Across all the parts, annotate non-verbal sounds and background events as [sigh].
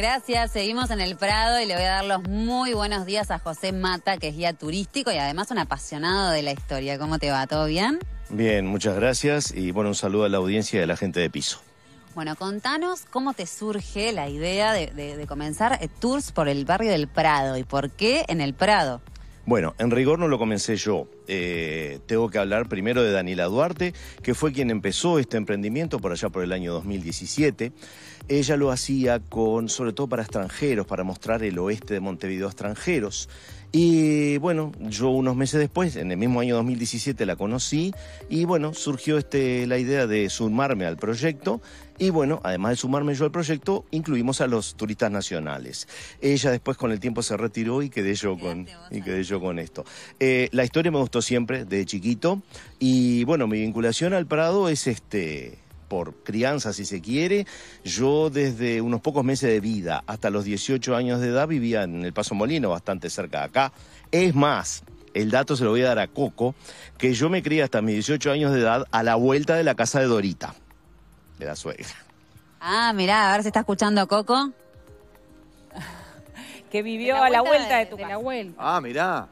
Gracias, seguimos en el Prado y le voy a dar los muy buenos días a José Mata, que es guía turístico y además un apasionado de la historia. ¿Cómo te va? ¿Todo bien? Bien, muchas gracias y bueno, un saludo a la audiencia y a la gente de piso. Bueno, contanos cómo te surge la idea de, de comenzar tours por el barrio del Prado y por qué en el Prado. Bueno, en rigor no lo comencé yo. Eh, tengo que hablar primero de Daniela Duarte, que fue quien empezó este emprendimiento por allá por el año 2017. Ella lo hacía con, sobre todo para extranjeros, para mostrar el oeste de Montevideo a extranjeros. Y bueno, yo unos meses después, en el mismo año 2017, la conocí y bueno, surgió este, la idea de sumarme al proyecto. Y bueno, además de sumarme yo al proyecto, incluimos a los turistas nacionales. Ella después con el tiempo se retiró y quedé yo con, y quedé yo con esto. Eh, la historia me gustó siempre, de chiquito. Y bueno, mi vinculación al Prado es este por crianza, si se quiere. Yo desde unos pocos meses de vida hasta los 18 años de edad vivía en el Paso Molino, bastante cerca de acá. Es más, el dato se lo voy a dar a Coco, que yo me crié hasta mis 18 años de edad a la vuelta de la casa de Dorita, de la suegra. Ah, mirá, a ver si está escuchando a Coco. que vivió a la vuelta de, tu casa. Ah, mirá.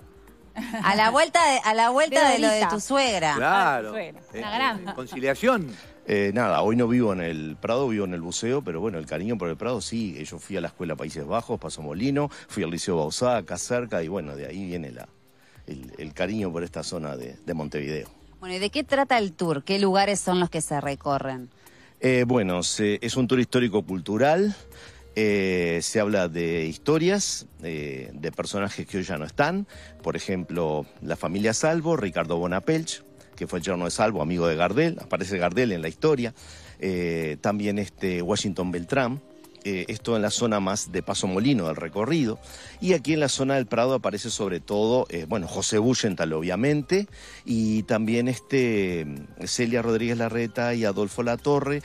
A la vuelta de, a la vuelta de, lo ah, de tu suegra. Claro. Eh, gran. Eh, conciliación. Eh, nada, hoy no vivo en el Prado, vivo en el buceo, pero bueno, el cariño por el Prado sí. Eh, yo fui a la escuela Países Bajos, Paso Molino, fui al Liceo Bausá, acá cerca, y bueno, de ahí viene la, el, cariño por esta zona de, Montevideo. Bueno, ¿y de qué trata el tour? ¿Qué lugares son los que se recorren? Eh, bueno, es un tour histórico-cultural. se habla de historias, de personajes que hoy ya no están, por ejemplo, la familia Salvo, Ricardo Bonapelch, que fue el yerno de Salvo, amigo de Gardel, aparece Gardel en la historia, eh, también este Washington Beltrán, eh, esto en la zona más de Paso Molino del recorrido, y aquí en la zona del Prado aparece sobre todo, eh, bueno, José Bullenthal obviamente, y también este mm, Celia Rodríguez Larreta y Adolfo Latorre,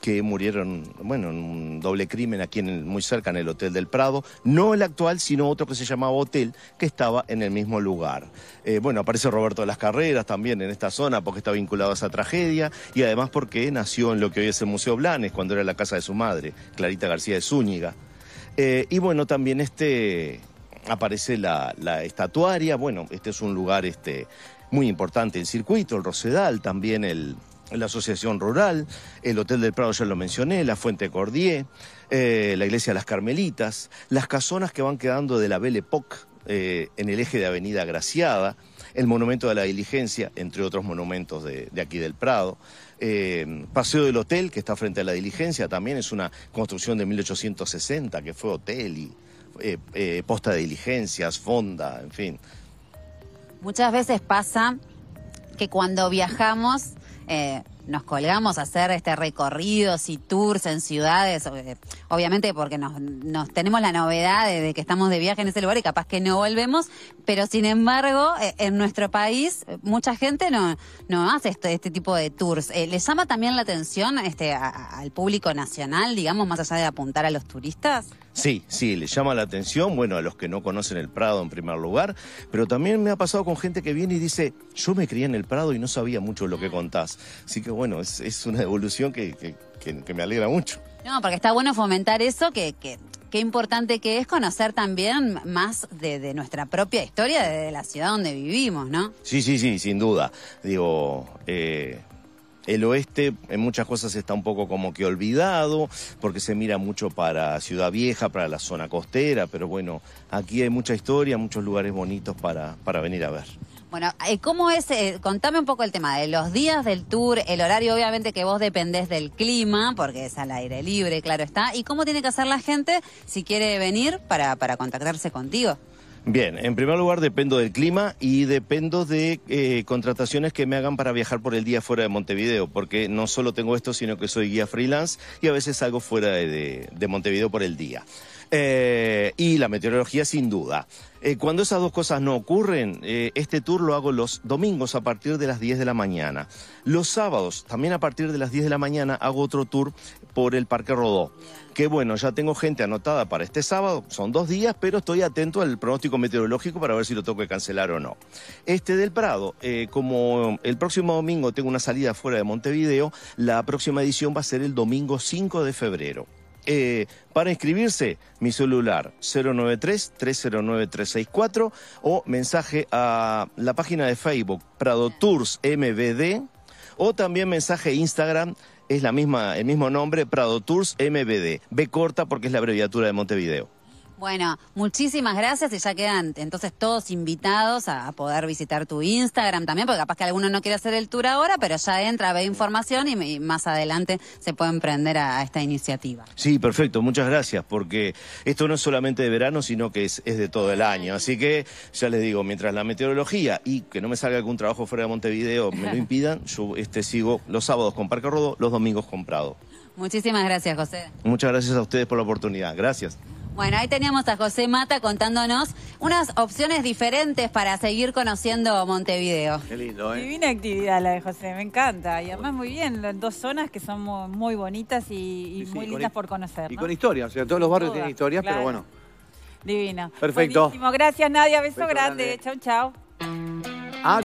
que murieron, bueno, en un doble crimen aquí en muy cerca en el Hotel del Prado, no el actual, sino otro que se llamaba Hotel, que estaba en el mismo lugar. Eh, bueno, aparece Roberto de las Carreras también en esta zona porque está vinculado a esa tragedia y además porque nació en lo que hoy es el Museo Blanes, cuando era la casa de su madre, Clarita García de Zúñiga. Eh, y bueno, también este aparece la, la estatuaria, bueno, este es un lugar este, muy importante, el circuito, el Rosedal, también el la Asociación Rural, el Hotel del Prado ya lo mencioné, la Fuente Cordier, eh, la Iglesia de las Carmelitas, las casonas que van quedando de la Belle Époque eh, en el eje de Avenida Graciada, el Monumento de la Diligencia, entre otros monumentos de, aquí del Prado. Eh, Paseo del Hotel, que está frente a la Diligencia, también es una construcción de 1860, que fue hotel y posta de diligencias, fonda, en fin. Muchas veces pasa que cuando viajamos eh, nos colgamos a hacer este recorridos y tours en ciudades, eh, obviamente porque nos, tenemos la novedad de, que estamos de viaje en ese lugar y capaz que no volvemos, pero sin embargo eh, en nuestro país mucha gente no, hace este, tipo de tours. ¿Les llama también la atención este, al público nacional, digamos, más allá de apuntar a los turistas? Sí, sí, le llama la atención, bueno, a los que no conocen el Prado en primer lugar, pero también me ha pasado con gente que viene y dice, yo me crié en el Prado y no sabía mucho lo que contás. Así que bueno, es, una evolución que, que, me alegra mucho. No, porque está bueno fomentar eso, que, qué importante que es conocer también más de, nuestra propia historia, de, la ciudad donde vivimos, ¿no? Sí, sí, sí, sin duda. Digo, eh, el oeste en muchas cosas está un poco como que olvidado, porque se mira mucho para Ciudad Vieja, para la zona costera, pero bueno, aquí hay mucha historia, muchos lugares bonitos para, para venir a ver. Bueno, eh, ¿cómo es? Eh, contame un poco el tema de los días del tour, el horario, obviamente que vos dependés del clima, porque es al aire libre, claro está, y cómo tiene que hacer la gente si quiere venir para, para contactarse contigo. Bien, en primer lugar dependo del clima y dependo de eh, contrataciones que me hagan para viajar por el día fuera de Montevideo, porque no solo tengo esto, sino que soy guía freelance y a veces salgo fuera de Montevideo por el día. Eh, y la meteorología, sin duda. Eh, cuando esas dos cosas no ocurren, eh, este tour lo hago los domingos a partir de las 10 de la mañana. Los sábados, también a partir de las 10 de la mañana, hago otro tour por el Parque Rodó. Que bueno, ya tengo gente anotada para este sábado, son dos días, pero estoy atento al pronóstico meteorológico para ver si lo tengo que cancelar o no. Este del Prado, como el próximo domingo tengo una salida fuera de Montevideo, la próxima edición va a ser el domingo 5 de febrero. Eh, para inscribirse, mi celular 093 309 o mensaje a la página de Facebook Prado Tours MBD o también mensaje Instagram es la misma, el mismo nombre, Prado Tours MBD. B corta porque es la abreviatura de Montevideo. Bueno, muchísimas gracias y ya quedan entonces todos invitados a, poder visitar tu Instagram también, porque capaz que alguno no quiere hacer el tour ahora, pero ya entra, ve información y, más adelante se puede emprender a, esta iniciativa. Sí, perfecto, muchas gracias, porque esto no es solamente de verano, sino que es, de todo el año. Así que ya les digo, mientras la meteorología y que no me salga algún trabajo fuera de Montevideo me lo [laughs] impidan, yo este, sigo los sábados con Parque Rodo, los domingos con Prado. Muchísimas gracias, José. Muchas gracias a ustedes por la oportunidad. Gracias. Bueno, ahí teníamos a José Mata contándonos unas opciones diferentes para seguir conociendo Montevideo. Qué lindo, ¿eh? Divina actividad la de José, me encanta. Y además muy bien, las dos zonas que son muy, bonitas y, muy lindas por conocer. Y con historia, o sea, todos los barrios tienen historias, pero bueno. Divina. Perfecto. Buenísimo. Gracias, Nadia. Beso, Beso grande. chau, chao. Ah,